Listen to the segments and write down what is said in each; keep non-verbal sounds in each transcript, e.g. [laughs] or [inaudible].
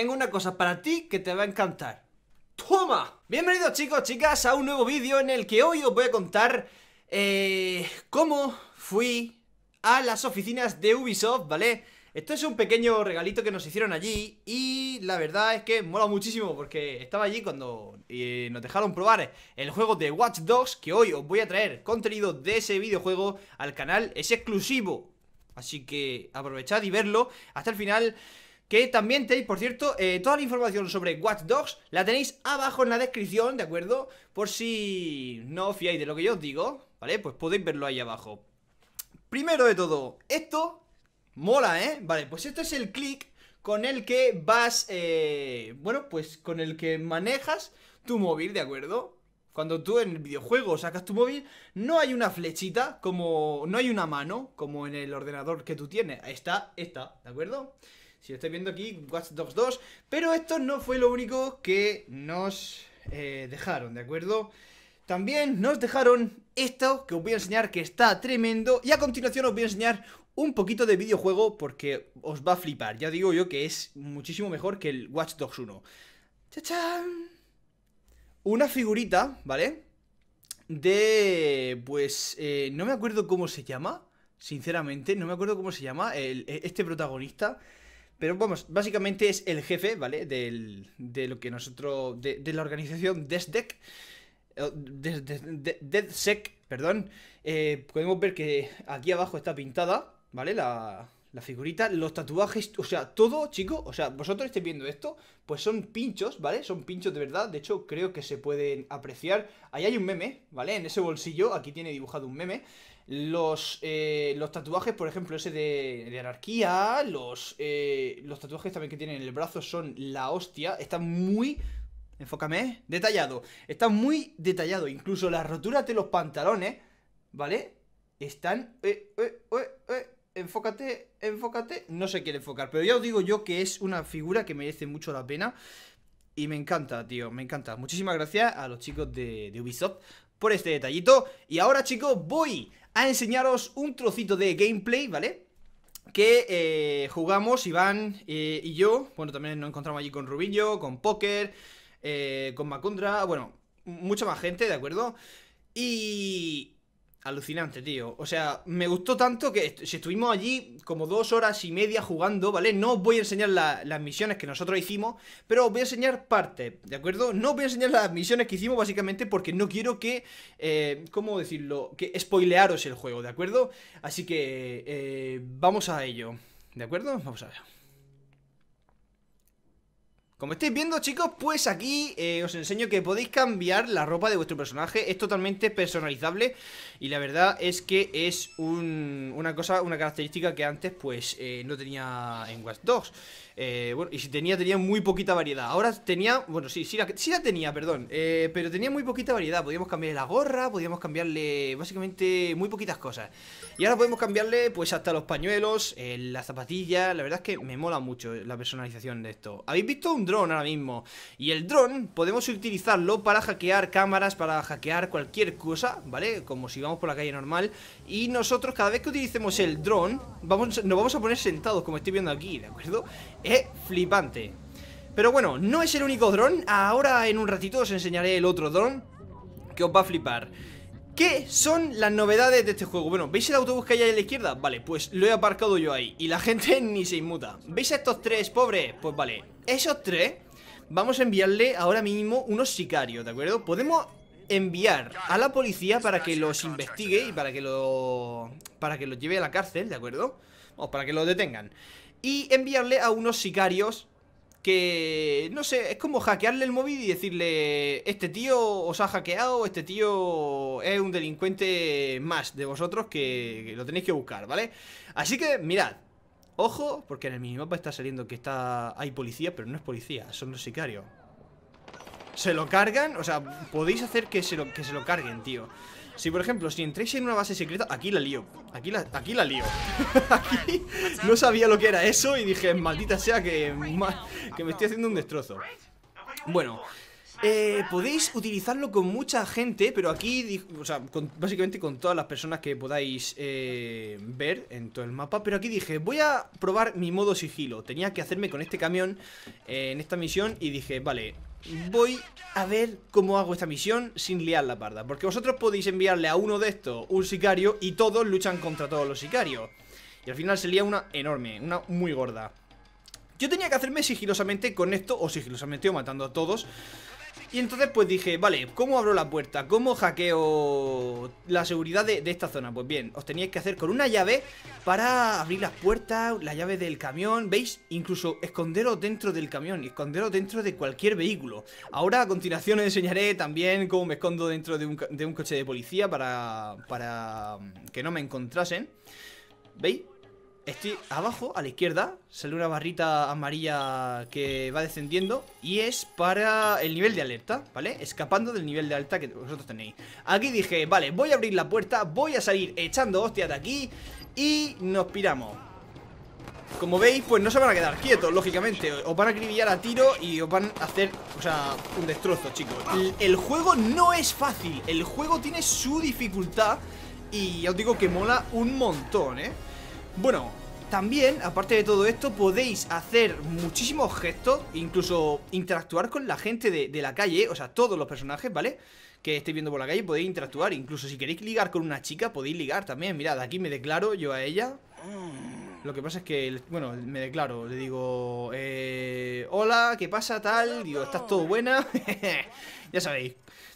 tengo una cosa para ti que te va a encantar. ¡Toma! Bienvenidos chicos, chicas, a un nuevo vídeo en el que hoy os voy a contar eh, cómo fui a las oficinas de Ubisoft, ¿vale? Esto es un pequeño regalito que nos hicieron allí y la verdad es que mola muchísimo porque estaba allí cuando eh, nos dejaron probar el juego de Watch Dogs que hoy os voy a traer contenido de ese videojuego al canal, es exclusivo. Así que aprovechad y verlo hasta el final que también tenéis, por cierto, eh, toda la información sobre Watch Dogs la tenéis abajo en la descripción, ¿de acuerdo? Por si no os fiáis de lo que yo os digo, ¿vale? Pues podéis verlo ahí abajo. Primero de todo, esto mola, ¿eh? Vale, pues esto es el clic con el que vas, eh, bueno, pues con el que manejas tu móvil, ¿de acuerdo? Cuando tú en el videojuego sacas tu móvil, no hay una flechita, como no hay una mano, como en el ordenador que tú tienes. Ahí Está esta, ¿de acuerdo? Si lo estáis viendo aquí, Watch Dogs 2. Pero esto no fue lo único que nos eh, dejaron, ¿de acuerdo? También nos dejaron esto que os voy a enseñar que está tremendo. Y a continuación os voy a enseñar un poquito de videojuego porque os va a flipar. Ya digo yo que es muchísimo mejor que el Watch Dogs 1. ¡Chachán! Una figurita, ¿vale? De... pues... Eh, no me acuerdo cómo se llama. Sinceramente, no me acuerdo cómo se llama. este protagonista pero vamos, básicamente es el jefe, ¿vale? Del, de lo que nosotros. de, la organización DESDEC. DEADSEC, perdón. Eh, podemos ver que aquí abajo está pintada, ¿vale? La, la figurita, los tatuajes, o sea, todo, chicos, o sea, vosotros estáis viendo esto, pues son pinchos, ¿vale? Son pinchos de verdad, de hecho creo que se pueden apreciar. Ahí hay un meme, ¿vale? En ese bolsillo, aquí tiene dibujado un meme. Los, eh, los tatuajes, por ejemplo, ese de, de anarquía, los, eh, los tatuajes también que tienen en el brazo son la hostia, están muy... Enfócame, detallado, Están muy detallado, incluso las roturas de los pantalones, ¿vale? Están... Eh, eh enfócate, enfócate, no se quiere enfocar. Pero ya os digo yo que es una figura que merece mucho la pena. Y me encanta, tío, me encanta. Muchísimas gracias a los chicos de, Ubisoft por este detallito. Y ahora, chicos, voy a enseñaros un trocito de gameplay, ¿vale? Que eh, jugamos Iván eh, y yo. Bueno, también nos encontramos allí con Rubillo, con Poker, eh, con Macondra, bueno, mucha más gente, ¿de acuerdo? Y, Alucinante, tío. O sea, me gustó tanto que si estuvimos allí como dos horas y media jugando, ¿vale? No os voy a enseñar las misiones que nosotros hicimos, pero os voy a enseñar parte, ¿de acuerdo? No os voy a enseñar las misiones que hicimos básicamente porque no quiero que, eh, ¿cómo decirlo? Que spoilearos el juego, ¿de acuerdo? Así que eh, vamos a ello, ¿de acuerdo? Vamos a ver. Como estáis viendo chicos, pues aquí eh, os enseño que podéis cambiar la ropa de vuestro personaje Es totalmente personalizable y la verdad es que es una cosa, una característica que antes pues eh, no tenía en Watch 2 eh, Bueno, y si tenía, tenía muy poquita variedad Ahora tenía, bueno sí, sí la, tenía, perdón Pero tenía muy poquita variedad, podíamos cambiarle la gorra, podíamos cambiarle básicamente muy poquitas cosas Y ahora podemos cambiarle pues hasta los pañuelos, las zapatillas La verdad es que me mola mucho la personalización de esto ¿Habéis visto un dron ahora mismo. Y el dron podemos utilizarlo para hackear cámaras, para hackear cualquier cosa, ¿vale? Como si vamos por la calle normal. Y nosotros cada vez que utilicemos el dron, vamos, nos vamos a poner sentados, como estoy viendo aquí, ¿de acuerdo? Es flipante. Pero bueno, no es el único dron. Ahora en un ratito os enseñaré el otro dron que os va a flipar. ¿Qué son las novedades de este juego? Bueno, ¿veis el autobús que hay ahí a la izquierda? Vale, pues lo he aparcado yo ahí Y la gente [laughs] ni se inmuta ¿Veis a estos tres pobres? Pues vale, esos tres vamos a enviarle ahora mismo unos sicarios, ¿de acuerdo? Podemos enviar a la policía para que los investigue y para que lo para que los lleve a la cárcel, ¿de acuerdo? O para que los detengan. Y enviarle a unos sicarios que no sé, es como hackearle el móvil y decirle, este tío os ha hackeado, este tío es un delincuente más de vosotros que lo tenéis que buscar, ¿vale? Así que mirad, Ojo, porque en el minimapa está saliendo que está hay policía, pero no es policía, son los sicarios. Se lo cargan, o sea, podéis hacer que se lo, que se lo carguen, tío. Si, por ejemplo, si entréis en una base secreta, aquí la lío. Aquí la, aquí la lío. [laughs] aquí no sabía lo que era eso y dije, maldita sea que, que me estoy haciendo un destrozo. Bueno, eh, podéis utilizarlo con mucha gente, pero aquí, o sea, básicamente con todas las personas que podáis eh, ver en todo el mapa. Pero aquí dije, voy a probar mi modo sigilo. Tenía que hacerme con este camión eh, en esta misión y dije, vale, voy a ver cómo hago esta misión sin liar la parda. Porque vosotros podéis enviarle a uno de estos un sicario y todos luchan contra todos los sicarios. Y al final se lía una enorme, una muy gorda. Yo tenía que hacerme sigilosamente con esto, o sigilosamente o matando a todos y entonces pues dije, vale, ¿cómo abro la puerta? ¿Cómo hackeo la seguridad de, esta zona? Pues bien, os teníais que hacer con una llave para abrir las puertas, la llave del camión, ¿veis? Incluso esconderos dentro del camión, esconderos dentro de cualquier vehículo. Ahora a continuación os enseñaré también cómo me escondo dentro de un, de un coche de policía para, para que no me encontrasen. ¿Veis? Estoy abajo, a la izquierda, sale una barrita amarilla que va descendiendo y es para el nivel de alerta, ¿vale? Escapando del nivel de alerta que vosotros tenéis. Aquí dije, vale, voy a abrir la puerta, voy a salir echando hostias de aquí y nos piramos. Como veis, pues no se van a quedar quietos, lógicamente. Os van a acribillar a tiro y os van a hacer, o sea, un destrozo, chicos. El, juego no es fácil, el juego tiene su dificultad y ya os digo que mola un montón, ¿eh? Bueno, también, aparte de todo esto, podéis hacer muchísimos gestos, incluso interactuar con la gente de, la calle, o sea, todos los personajes, ¿vale? que estéis viendo por la calle podéis interactuar. Incluso si queréis ligar con una chica, podéis ligar también. Mirad, aquí me declaro yo a ella. Lo que pasa es que, bueno, me declaro, le digo, eh, hola, ¿qué pasa? Tal, digo, ¿estás todo buena? [laughs] Ya sabéis.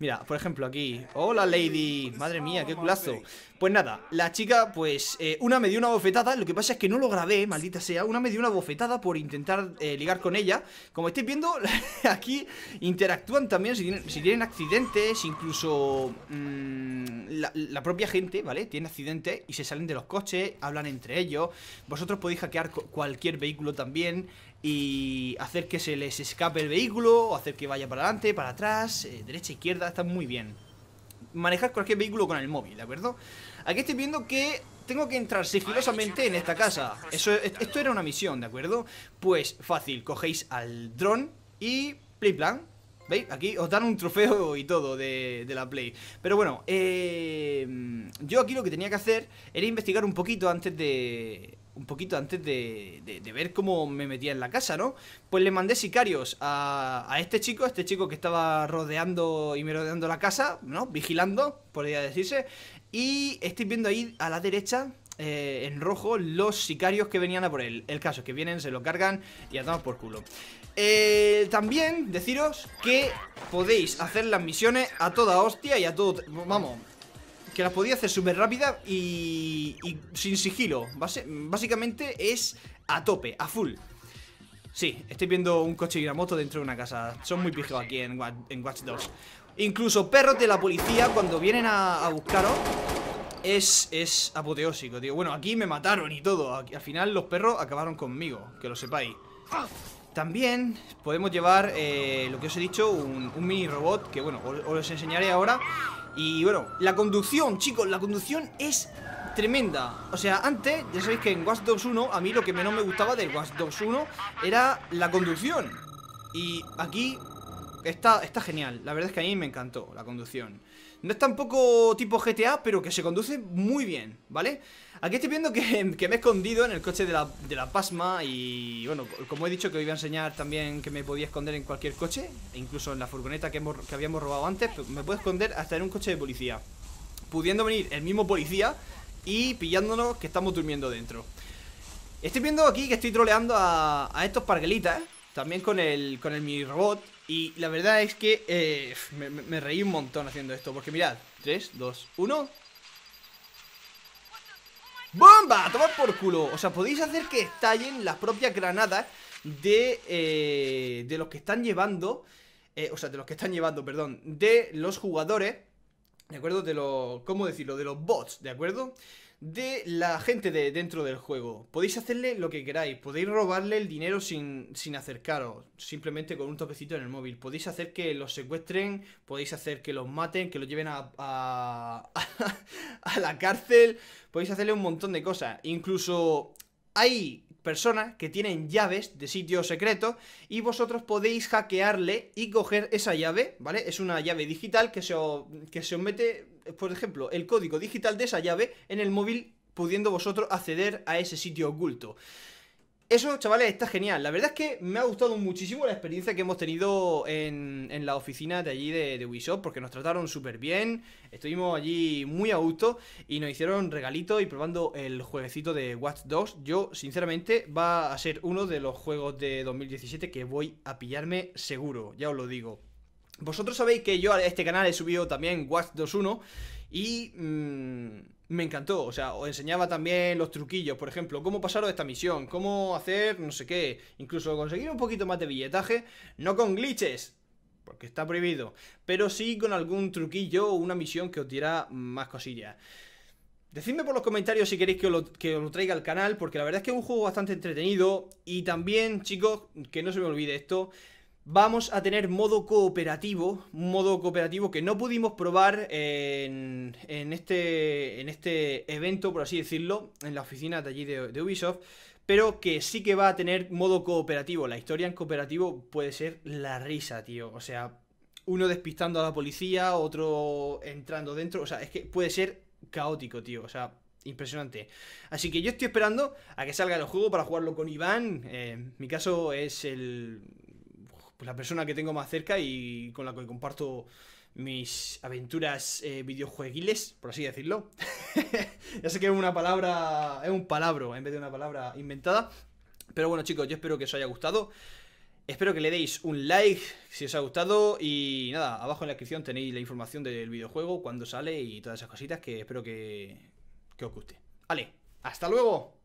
Mira, por ejemplo, aquí. Hola, lady. Madre mía, qué culazo. Pues nada, la chica, pues, eh, una me dio una bofetada. Lo que pasa es que no lo grabé, maldita sea. Una me dio una bofetada por intentar eh, ligar con ella. Como estáis viendo, [laughs] aquí interactúan también si tienen, accidentes, incluso mm, la, la, propia gente, ¿vale? Tiene accidentes y se salen de los coches, hablan entre ellos. Vosotros podéis hackear cualquier vehículo también y hacer que se les escape el vehículo o hacer que vaya para adelante, para atrás eh, derecha e izquierda está muy bien. Manejar cualquier vehículo con el móvil, ¿de acuerdo? Aquí estoy viendo que tengo que entrar sigilosamente en esta casa. Eso, esto era una misión, ¿de acuerdo? Pues fácil, cogéis al dron y play plan. ¿Veis? Aquí os dan un trofeo y todo de, la Play. Pero bueno, eh, yo aquí lo que tenía que hacer era investigar un poquito antes de, un poquito antes de, ver cómo me metía en la casa, ¿no? Pues le mandé sicarios a, a, este chico, este chico que estaba rodeando y me rodeando la casa, ¿no? Vigilando, podría decirse. Y estoy viendo ahí a la derecha, eh, en rojo, los sicarios que venían a por él. El caso es que vienen, se lo cargan y andamos por culo. Eh, también deciros que podéis hacer las misiones a toda hostia y a todo... Vamos, que la podía hacer súper rápida y, y, sin sigilo. básicamente es a tope, a full. Sí, estoy viendo un coche y una moto dentro de una casa. Son muy pijos aquí en, en Watch Dogs. Incluso perros de la policía cuando vienen a, buscaros es, apoteósico, tío. Bueno, aquí me mataron y todo. al final los perros acabaron conmigo, que lo sepáis. También podemos llevar, eh, lo que os he dicho, un, mini robot que, bueno, os, os enseñaré ahora. Y bueno, la conducción, chicos, la conducción es tremenda O sea, antes, ya sabéis que en Watch Dogs 1 A mí lo que menos me gustaba del Watch Dogs 1 Era la conducción Y aquí está, está genial La verdad es que a mí me encantó la conducción no es tampoco tipo GTA, pero que se conduce muy bien, ¿vale? Aquí estoy viendo que, [laughs] me he escondido en el coche de la, Pasma y, bueno, como he dicho que os iba a enseñar también que me podía esconder en cualquier coche, e incluso en la furgoneta que, habíamos robado antes, pues, me puedo esconder hasta en un coche de policía, pudiendo venir el mismo policía y pillándonos que estamos durmiendo dentro. Estoy viendo aquí que estoy troleando a, estos parguelitas ¿eh? también con el, con el mini robot. Y la verdad es que eh, me, reí un montón haciendo esto, porque mirad, 3, 2, 1. ¡Bomba! Tomad por culo. O sea, podéis hacer que estallen las propias granadas de, eh, de los que están llevando. Eh, o sea, de los que están llevando, perdón, de los jugadores. ¿De acuerdo? De los. ¿Cómo decirlo? De los bots, ¿de acuerdo? de la gente de dentro del juego. Podéis hacerle lo que queráis, podéis robarle el dinero sin, acercaros, simplemente con un topecito en el móvil. Podéis hacer que los secuestren, podéis hacer que los maten, que los lleven a, a, [laughs] a la cárcel, podéis hacerle un montón de cosas. Incluso hay personas que tienen llaves de sitio secretos y vosotros podéis hackearle y coger esa llave, ¿vale? Es una llave digital que se que se os mete por ejemplo, el código digital de esa llave en el móvil, pudiendo vosotros acceder a ese sitio oculto. Eso, chavales, está genial. La verdad es que me ha gustado muchísimo la experiencia que hemos tenido en, la oficina de allí de, de Ubisoft, porque nos trataron súper bien, estuvimos allí muy a gusto y nos hicieron regalitos y probando el jueguecito de Watch Dogs. Yo, sinceramente, va a ser uno de los juegos de 2017 que voy a pillarme seguro, ya os lo digo. Vosotros sabéis que yo a este canal he subido también Watch 2.1 y mm, me encantó. O sea, os enseñaba también los truquillos, por ejemplo, cómo pasaros esta misión, cómo hacer no sé qué, incluso conseguir un poquito más de billetaje, no con glitches, porque está prohibido, pero sí con algún truquillo o una misión que os diera más cosillas. Decidme por los comentarios si queréis que lo, que os lo traiga al canal, porque la verdad es que es un juego bastante entretenido. Y también, chicos, que no se me olvide esto, vamos a tener modo cooperativo, modo cooperativo que no pudimos probar en, este, en este evento, por así decirlo, en la oficina de allí de, Ubisoft, pero que sí que va a tener modo cooperativo. La historia en cooperativo puede ser la risa, tío. O sea, uno despistando a la policía, otro entrando dentro. O sea, es que puede ser caótico, tío. O sea, impresionante. Así que yo estoy esperando a que salga el juego para jugarlo con Iván. Eh, mi caso es el pues la persona que tengo más cerca y con la que comparto mis aventuras eh, videojueguiles, por así decirlo. [laughs] ya sé que es una palabra, es un palabro en vez de una palabra inventada. Pero bueno chicos, yo espero que os haya gustado. Espero que le deis un like si os ha gustado y nada, abajo en la descripción tenéis la información del videojuego, cuándo sale y todas esas cositas que espero que, que os guste. Vale, hasta luego.